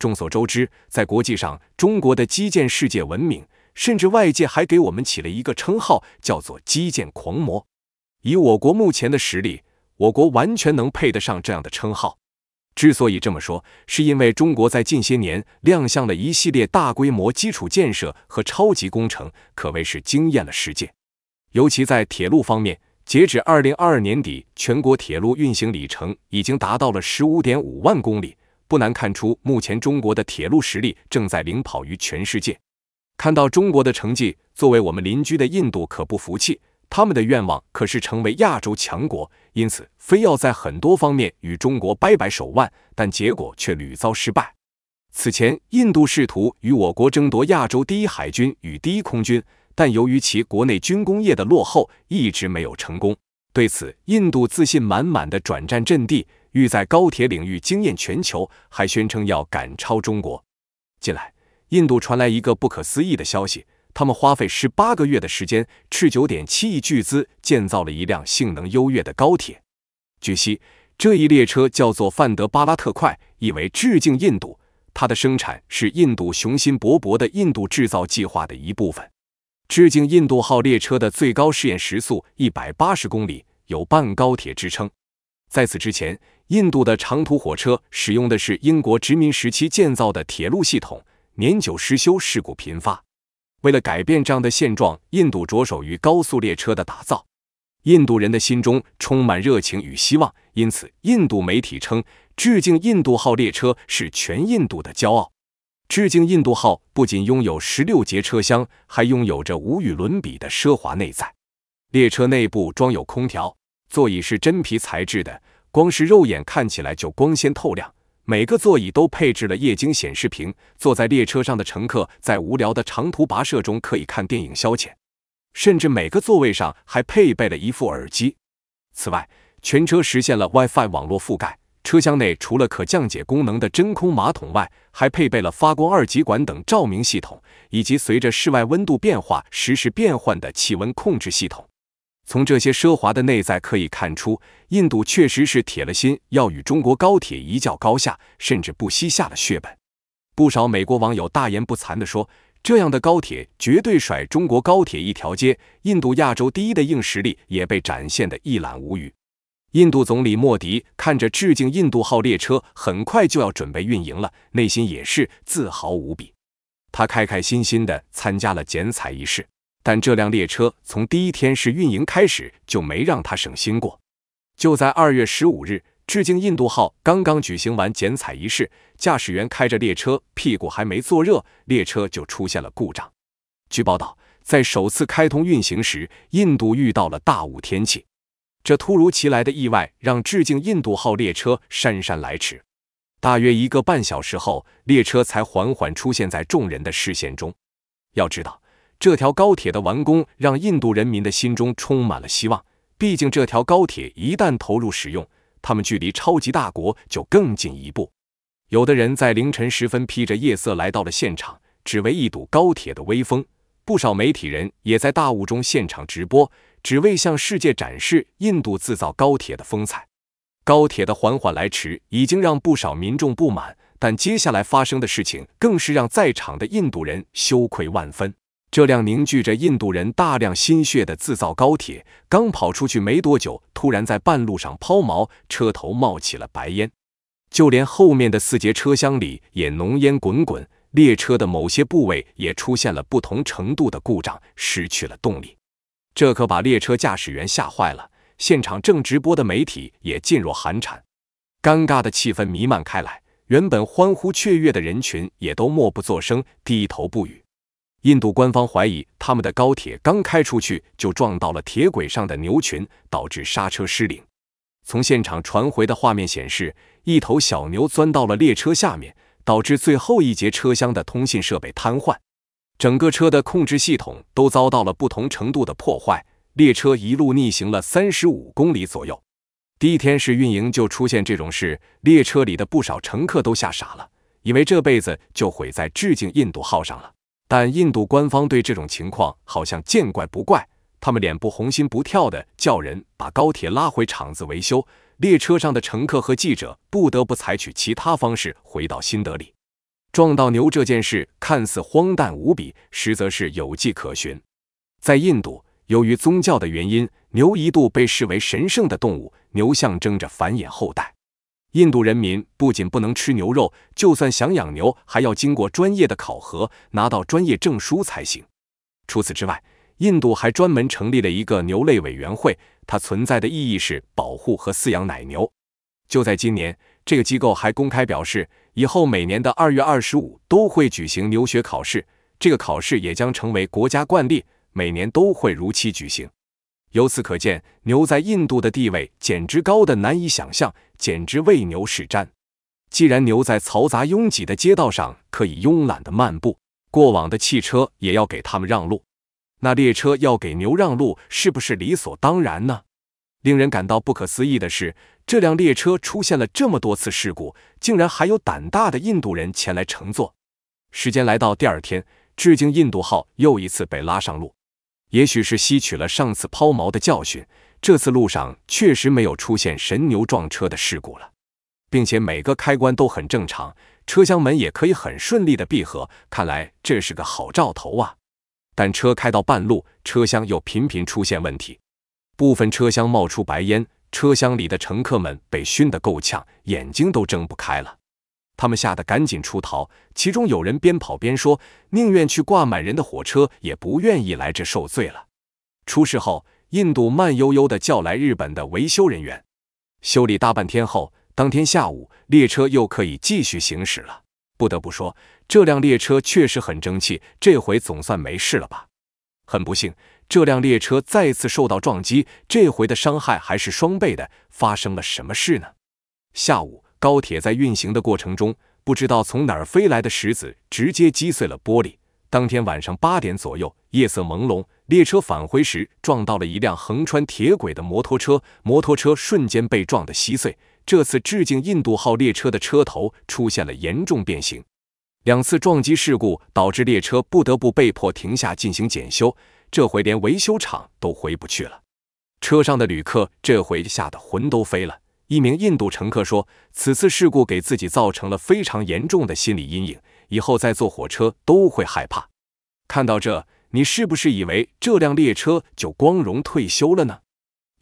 众所周知，在国际上，中国的基建世界闻名，甚至外界还给我们起了一个称号，叫做“基建狂魔”。以我国目前的实力，我国完全能配得上这样的称号。之所以这么说，是因为中国在近些年亮相了一系列大规模基础建设和超级工程，可谓是惊艳了世界。尤其在铁路方面，截止二零二二年底，全国铁路运行里程已经达到了十五点五万公里。不难看出，目前中国的铁路实力正在领跑于全世界。看到中国的成绩，作为我们邻居的印度可不服气，他们的愿望可是成为亚洲强国，因此非要在很多方面与中国掰掰手腕，但结果却屡遭失败。此前，印度试图与我国争夺亚洲第一海军与第一空军，但由于其国内军工业的落后，一直没有成功。对此，印度自信满满的转战阵地。欲在高铁领域惊艳全球，还宣称要赶超中国。近来，印度传来一个不可思议的消息：他们花费十八个月的时间，斥九点七亿巨资建造了一辆性能优越的高铁。据悉，这一列车叫做“范德巴拉特快”，意为致敬印度。它的生产是印度雄心勃勃的“印度制造”计划的一部分。致敬印度号列车的最高试验时速一百八十公里，有“半高铁”之称。在此之前，印度的长途火车使用的是英国殖民时期建造的铁路系统，年久失修，事故频发。为了改变这样的现状，印度着手于高速列车的打造。印度人的心中充满热情与希望，因此，印度媒体称，致敬印度号列车是全印度的骄傲。致敬印度号不仅拥有十六节车厢，还拥有着无与伦比的奢华内在。列车内部装有空调。座椅是真皮材质的，光是肉眼看起来就光鲜透亮。每个座椅都配置了液晶显示屏，坐在列车上的乘客在无聊的长途跋涉中可以看电影消遣。甚至每个座位上还配备了一副耳机。此外，全车实现了 WiFi 网络覆盖。车厢内除了可降解功能的真空马桶外，还配备了发光二极管等照明系统，以及随着室外温度变化实时变换的气温控制系统。从这些奢华的内在可以看出，印度确实是铁了心要与中国高铁一较高下，甚至不惜下了血本。不少美国网友大言不惭地说：“这样的高铁绝对甩中国高铁一条街。”印度亚洲第一的硬实力也被展现得一览无余。印度总理莫迪看着致敬印度号列车很快就要准备运营了，内心也是自豪无比。他开开心心地参加了剪彩仪式。但这辆列车从第一天试运营开始就没让他省心过。就在二月十五日，致敬印度号刚刚举行完剪彩仪式，驾驶员开着列车屁股还没坐热，列车就出现了故障。据报道，在首次开通运行时，印度遇到了大雾天气，这突如其来的意外让致敬印度号列车姗姗来迟。大约一个半小时后，列车才缓缓出现在众人的视线中。要知道。这条高铁的完工让印度人民的心中充满了希望。毕竟，这条高铁一旦投入使用，他们距离超级大国就更进一步。有的人在凌晨时分披着夜色来到了现场，只为一睹高铁的威风。不少媒体人也在大雾中现场直播，只为向世界展示印度制造高铁的风采。高铁的缓缓来迟已经让不少民众不满，但接下来发生的事情更是让在场的印度人羞愧万分。这辆凝聚着印度人大量心血的自造高铁，刚跑出去没多久，突然在半路上抛锚，车头冒起了白烟，就连后面的四节车厢里也浓烟滚滚，列车的某些部位也出现了不同程度的故障，失去了动力。这可把列车驾驶员吓坏了，现场正直播的媒体也噤若寒蝉，尴尬的气氛弥漫开来，原本欢呼雀跃的人群也都默不作声，低头不语。印度官方怀疑他们的高铁刚开出去就撞到了铁轨上的牛群，导致刹车失灵。从现场传回的画面显示，一头小牛钻到了列车下面，导致最后一节车厢的通信设备瘫痪，整个车的控制系统都遭到了不同程度的破坏。列车一路逆行了三十五公里左右。第一天试运营就出现这种事，列车里的不少乘客都吓傻了，以为这辈子就毁在“致敬印度号”上了。但印度官方对这种情况好像见怪不怪，他们脸不红心不跳的叫人把高铁拉回厂子维修，列车上的乘客和记者不得不采取其他方式回到新德里。撞到牛这件事看似荒诞无比，实则是有迹可循。在印度，由于宗教的原因，牛一度被视为神圣的动物，牛象征着繁衍后代。印度人民不仅不能吃牛肉，就算想养牛，还要经过专业的考核，拿到专业证书才行。除此之外，印度还专门成立了一个牛类委员会，它存在的意义是保护和饲养奶牛。就在今年，这个机构还公开表示，以后每年的二月二十五都会举行牛学考试，这个考试也将成为国家惯例，每年都会如期举行。由此可见，牛在印度的地位简直高的难以想象，简直为牛是战。既然牛在嘈杂拥挤的街道上可以慵懒的漫步，过往的汽车也要给它们让路，那列车要给牛让路是不是理所当然呢？令人感到不可思议的是，这辆列车出现了这么多次事故，竟然还有胆大的印度人前来乘坐。时间来到第二天，致敬印度号又一次被拉上路。也许是吸取了上次抛锚的教训，这次路上确实没有出现神牛撞车的事故了，并且每个开关都很正常，车厢门也可以很顺利的闭合，看来这是个好兆头啊。但车开到半路，车厢又频频出现问题，部分车厢冒出白烟，车厢里的乘客们被熏得够呛，眼睛都睁不开了。他们吓得赶紧出逃，其中有人边跑边说：“宁愿去挂满人的火车，也不愿意来这受罪了。”出事后，印度慢悠悠地叫来日本的维修人员，修理大半天后，当天下午，列车又可以继续行驶了。不得不说，这辆列车确实很争气，这回总算没事了吧？很不幸，这辆列车再次受到撞击，这回的伤害还是双倍的。发生了什么事呢？下午。高铁在运行的过程中，不知道从哪儿飞来的石子直接击碎了玻璃。当天晚上八点左右，夜色朦胧，列车返回时撞到了一辆横穿铁轨的摩托车，摩托车瞬间被撞得稀碎。这次致敬印度号列车的车头出现了严重变形。两次撞击事故导致列车不得不被迫停下进行检修，这回连维修厂都回不去了。车上的旅客这回吓得魂都飞了。一名印度乘客说，此次事故给自己造成了非常严重的心理阴影，以后再坐火车都会害怕。看到这，你是不是以为这辆列车就光荣退休了呢？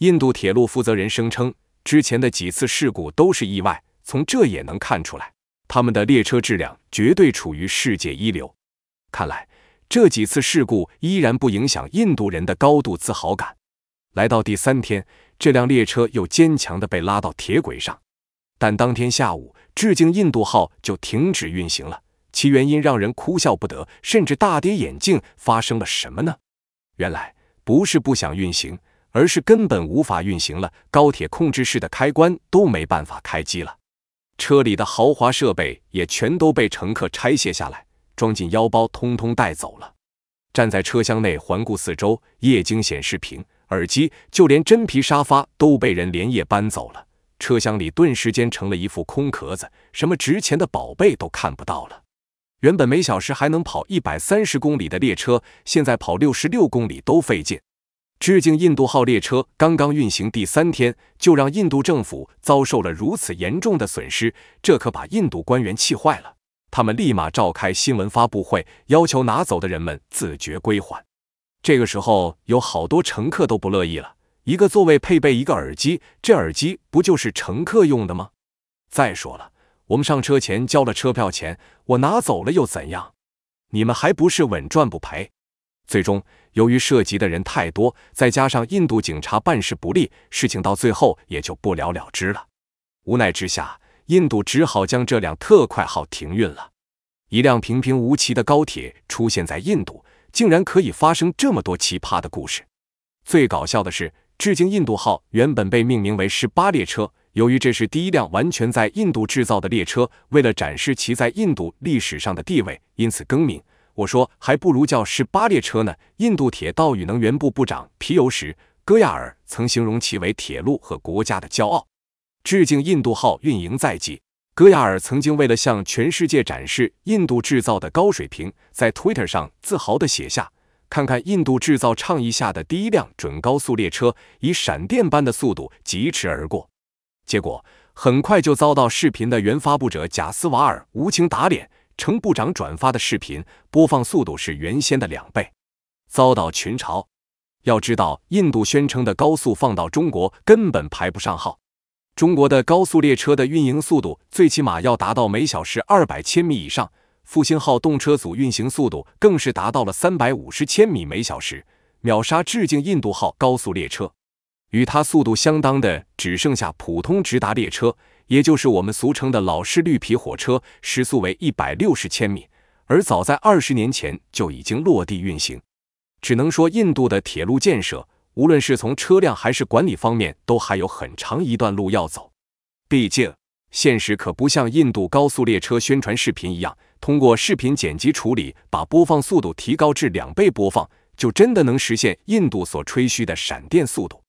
印度铁路负责人声称，之前的几次事故都是意外，从这也能看出来，他们的列车质量绝对处于世界一流。看来，这几次事故依然不影响印度人的高度自豪感。来到第三天。这辆列车又坚强地被拉到铁轨上，但当天下午，致敬印度号就停止运行了。其原因让人哭笑不得，甚至大跌眼镜。发生了什么呢？原来不是不想运行，而是根本无法运行了。高铁控制室的开关都没办法开机了。车里的豪华设备也全都被乘客拆卸下来，装进腰包，通通带走了。站在车厢内环顾四周，液晶显示屏。耳机，就连真皮沙发都被人连夜搬走了。车厢里顿时间成了一副空壳子，什么值钱的宝贝都看不到了。原本每小时还能跑一百三十公里的列车，现在跑六十六公里都费劲。致敬印度号列车刚刚运行第三天，就让印度政府遭受了如此严重的损失，这可把印度官员气坏了。他们立马召开新闻发布会，要求拿走的人们自觉归还。这个时候，有好多乘客都不乐意了。一个座位配备一个耳机，这耳机不就是乘客用的吗？再说了，我们上车前交了车票钱，我拿走了又怎样？你们还不是稳赚不赔？最终，由于涉及的人太多，再加上印度警察办事不力，事情到最后也就不了了之了。无奈之下，印度只好将这辆特快号停运了。一辆平平无奇的高铁出现在印度。竟然可以发生这么多奇葩的故事，最搞笑的是，致敬印度号原本被命名为十八列车，由于这是第一辆完全在印度制造的列车，为了展示其在印度历史上的地位，因此更名。我说还不如叫十八列车呢。印度铁道与能源部部长皮尤什戈亚尔曾形容其为铁路和国家的骄傲。致敬印度号运营在即。戈亚尔曾经为了向全世界展示印度制造的高水平，在 Twitter 上自豪地写下：“看看印度制造倡议下的第一辆准高速列车，以闪电般的速度疾驰而过。”结果很快就遭到视频的原发布者贾斯瓦尔无情打脸，称部长转发的视频播放速度是原先的两倍，遭到群嘲。要知道，印度宣称的高速放到中国根本排不上号。中国的高速列车的运营速度最起码要达到每小时二百千米以上，复兴号动车组运行速度更是达到了三百五十千米每小时，秒杀致敬印度号高速列车。与它速度相当的只剩下普通直达列车，也就是我们俗称的老式绿皮火车，时速为一百六十千米，而早在二十年前就已经落地运行。只能说印度的铁路建设。无论是从车辆还是管理方面，都还有很长一段路要走。毕竟，现实可不像印度高速列车宣传视频一样，通过视频剪辑处理，把播放速度提高至两倍播放，就真的能实现印度所吹嘘的闪电速度。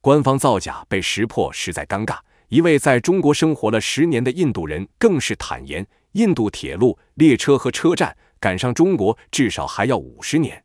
官方造假被识破，实在尴尬。一位在中国生活了十年的印度人更是坦言，印度铁路、列车和车站赶上中国，至少还要五十年。